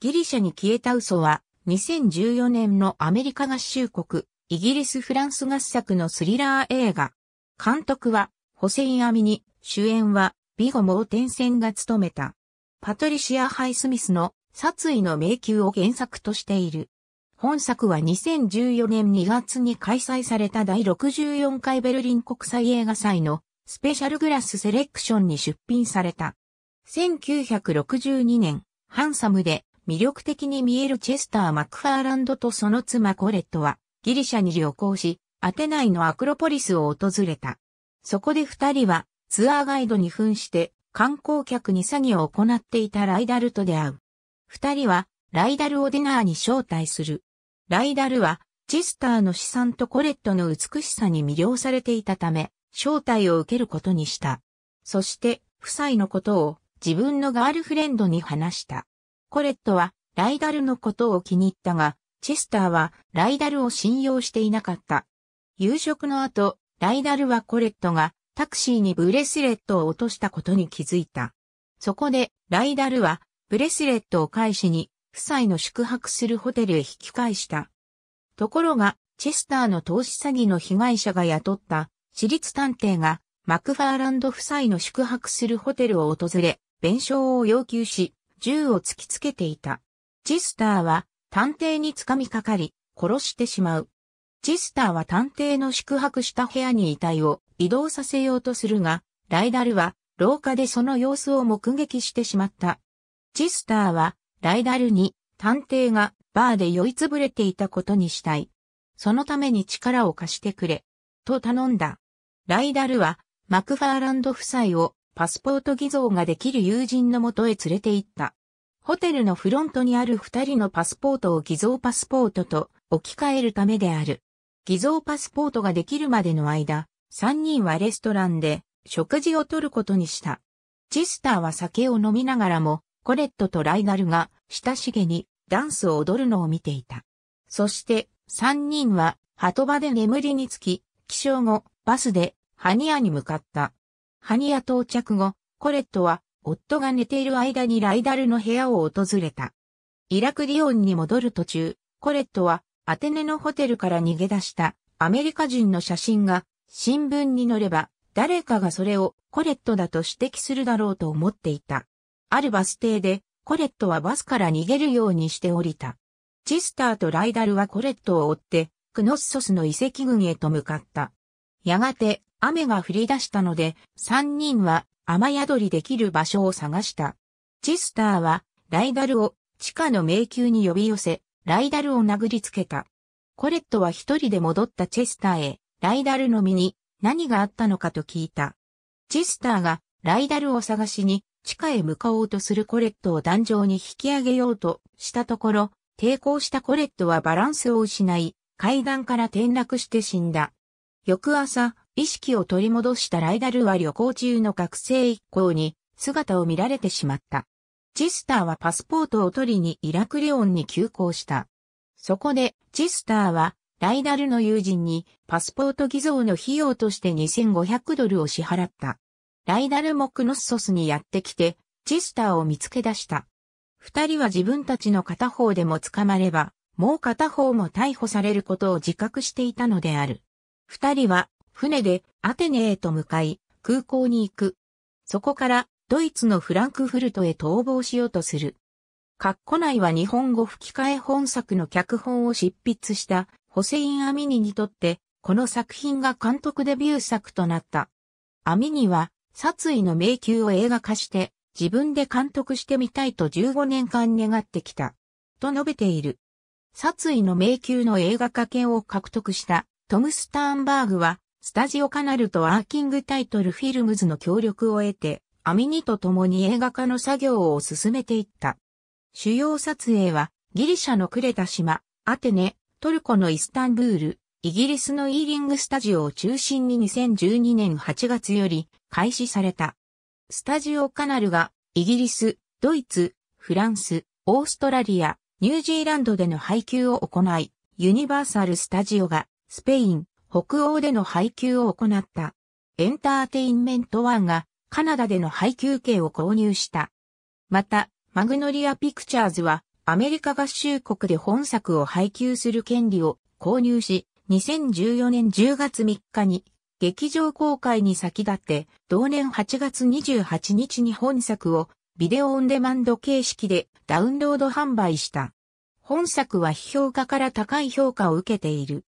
ギリシャに消えた嘘は、2014年のアメリカ合衆国、イギリス・フランス合作のスリラー映画。監督は、ホセイン・アミニ、主演は、ビゴ・モーテンセンが務めた。パトリシア・ハイスミスの殺意の迷宮を原作としている。本作は2014年2月に開催された第64回ベルリン国際映画祭のスペシャルグラスセレクションに出品された。1962年、ハンサムで魅力的に見えるチェスター・マクファーランドとその妻コレットはギリシャに旅行し、アテナイのアクロポリスを訪れた。そこで二人はツアーガイドに扮して観光客に詐欺を行っていたライダルと出会う。二人はライダルをディナーに招待する。ライダルはチェスターの資産とコレットの美しさに魅了されていたため、招待を受けることにした。そして、夫妻のことを自分のガールフレンドに話した。コレットはライダルのことを気に入ったが、チェスターはライダルを信用していなかった。夕食の後、ライダルはコレットがタクシーにブレスレットを落としたことに気づいた。そこで、ライダルはブレスレットを返しに、夫妻の宿泊するホテルへ引き返した。ところが、チェスターの投資詐欺の被害者が雇った私立探偵がマクファーランド夫妻の宿泊するホテルを訪れ、弁償を要求し、銃を突きつけていた。チスターは探偵に掴みかかり、殺してしまう。チスターは探偵の宿泊した部屋に遺体を移動させようとするが、ライダルは廊下でその様子を目撃してしまった。チスターはライダルに探偵がバーで酔いつぶれていたことにしたい。そのために力を貸してくれ。と頼んだ。ライダルはマクファーランド夫妻をパスポート偽造ができる友人のもとへ連れて行った。ホテルのフロントにある二人のパスポートを偽造パスポートと置き換えるためである。偽造パスポートができるまでの間、三人はレストランで食事をとることにした。チスターは酒を飲みながらも、コレットとライナルが親しげにダンスを踊るのを見ていた。そして三人は鳩場で眠りにつき、起床後、バスでハニアに向かった。ハニア到着後、コレットは夫が寝ている間にライダルの部屋を訪れた。イラクリオンに戻る途中、コレットはアテネのホテルから逃げ出したアメリカ人の写真が新聞に載れば誰かがそれをコレットだと指摘するだろうと思っていた。あるバス停でコレットはバスから逃げるようにして降りた。チスターとライダルはコレットを追ってクノッソスの遺跡群へと向かった。やがて雨が降り出したので、三人は雨宿りできる場所を探した。チェスターは、ライダルを地下の迷宮に呼び寄せ、ライダルを殴りつけた。コレットは一人で戻ったチェスターへ、ライダルの身に何があったのかと聞いた。チェスターがライダルを探しに地下へ向かおうとするコレットを壇上に引き上げようとしたところ、抵抗したコレットはバランスを失い、階段から転落して死んだ。翌朝、意識を取り戻したライダルは旅行中の学生一行に姿を見られてしまった。チスターはパスポートを取りにイラクレオンに急行した。そこで、チスターは、ライダルの友人にパスポート偽造の費用として2500ドルを支払った。ライダルもクノッソスにやってきて、チスターを見つけ出した。二人は自分たちの片方でも捕まれば、もう片方も逮捕されることを自覚していたのである。二人は船でアテネへと向かい、空港に行く。そこからドイツのフランクフルトへ逃亡しようとする。カッコ内は日本語吹き替え本作の脚本を執筆したホセイン・アミニにとって、この作品が監督デビュー作となった。アミニは殺意の迷宮を映画化して自分で監督してみたいと15年間願ってきた。と述べている。殺意の迷宮の映画化権を獲得したトム・スターンバーグはスタジオカナルとワーキングタイトルフィルムズの協力を得て、アミニと共に映画化の作業を進めていった。主要撮影は、ギリシャのクレタ島、アテネ、トルコのイスタンブール、イギリスのイーリングスタジオを中心に2012年8月より開始された。スタジオカナルが、イギリス、ドイツ、フランス、オーストラリア、ニュージーランドでの配給を行い、ユニバーサル・スタジオが、スペイン、北欧での配給を行った。エンターテインメントワンがカナダでの配給権を購入した。また、マグノリアピクチャーズはアメリカ合衆国で本作を配給する権利を購入し、2014年10月3日に劇場公開に先立って同年8月28日に本作をビデオオンデマンド形式でダウンロード販売した。本作は批評家から高い評価を受けている。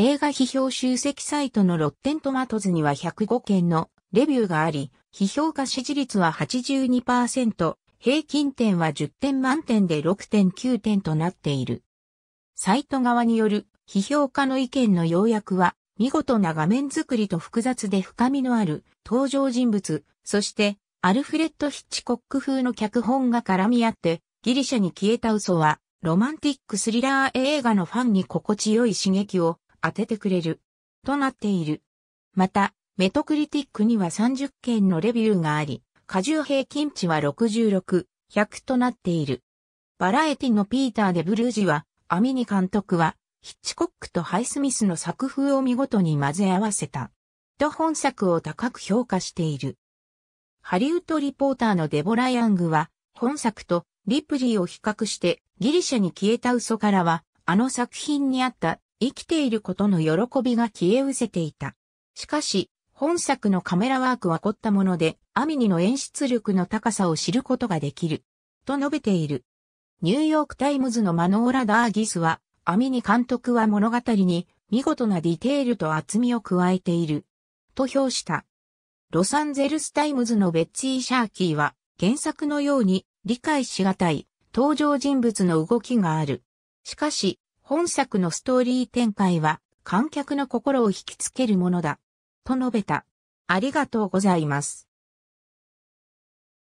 映画批評集積サイトのロッテントマトズには105件のレビューがあり、批評家支持率は82%、平均点は10点満点で6.9点となっている。サイト側による批評家の意見の要約は、見事な画面作りと複雑で深みのある登場人物、そしてアルフレッド・ヒッチコック風の脚本が絡み合って、ギリシャに消えた嘘は、ロマンティックスリラー映画のファンに心地よい刺激を当ててくれる。となっている。また、メトクリティックには30件のレビューがあり、過重平均値は66、100となっている。バラエティのピーター・デ・ブルージは、アミニ監督は、ヒッチコックとハイスミスの作風を見事に混ぜ合わせた。と本作を高く評価している。ハリウッドリポーターのデボラ・ヤングは、本作とリプリーを比較して、ギリシャに消えた嘘からは、あの作品にあった生きていることの喜びが消え失せていた。しかし、本作のカメラワークは凝ったもので、アミニの演出力の高さを知ることができる。と述べている。ニューヨークタイムズのマノーラ・ダーギスは、アミニ監督は物語に見事なディテールと厚みを加えている。と評した。ロサンゼルスタイムズのベッチー・シャーキーは、原作のように理解しがたい登場人物の動きがある。しかし、本作のストーリー展開は観客の心を引きつけるものだ。と述べた。ありがとうございます。